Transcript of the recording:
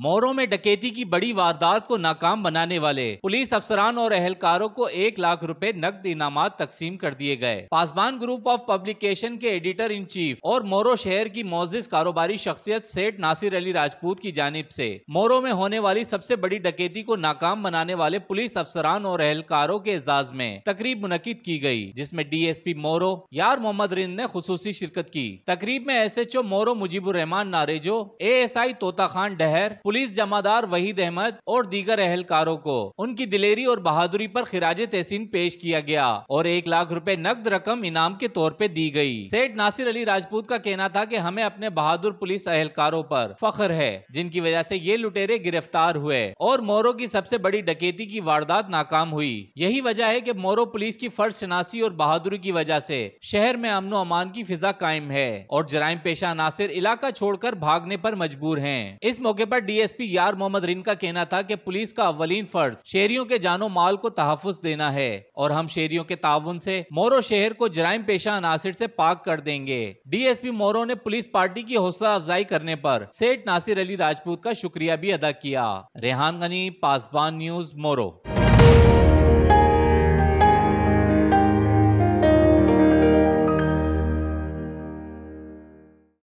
मोरों में डकैती की बड़ी वारदात को नाकाम बनाने वाले पुलिस अफसरान और अहलकारों को एक लाख रुपए नकद इनाम तकसीम कर दिए गए पासवान ग्रुप ऑफ पब्लिकेशन के एडिटर इन चीफ और मोरो शहर की मोजिज कारोबारी शख्सियत सेठ नासिर अली राजपूत की जानब से मोरो में होने वाली सबसे बड़ी डकैती को नाकाम बनाने वाले पुलिस अफसरान और अहलकारों के एजाज में तकरीब मुनद की गयी जिसमे डी एस पी मोरो यार मोहम्मद रिंद ने खसूसी शिरकत की तकरीब में S H O Moro Mujibur Rahman Narejo A S I Tota Khan डहर पुलिस जमादार वहीद अहमद और दीगर अहलकारों को उनकी दिलेरी और बहादुरी पर खराज तहसीन पेश किया गया और एक लाख रुपए नकद रकम इनाम के तौर पे दी गई सेठ नासिर अली राजपूत का कहना था कि हमें अपने बहादुर पुलिस अहलकारों पर फख्र है जिनकी वजह से ये लुटेरे गिरफ्तार हुए और मोरो की सबसे बड़ी डकेती की वारदात नाकाम हुई यही वजह है की मोरो पुलिस की फर्ज शनासी और बहादुरी की वजह से शहर में अमनो अमान की फिजा कायम है और जराइम पेशा नासिर इलाका छोड़कर भागने पर मजबूर हैं इस मौके पर डीएसपी यार मोहम्मद रिन का कहना था कि पुलिस का अवलीन फर्ज शहरियों के जानो माल को तहफ़ देना है और हम शहरियों के ताउन से मोरो शहर को जराइम पेशा अनासर से पाक कर देंगे डीएसपी मोरो ने पुलिस पार्टी की हौसला अफजाई करने पर सेठ नासिर अली राजपूत का शुक्रिया भी अदा किया रेहान गनी पासवान न्यूज मोरो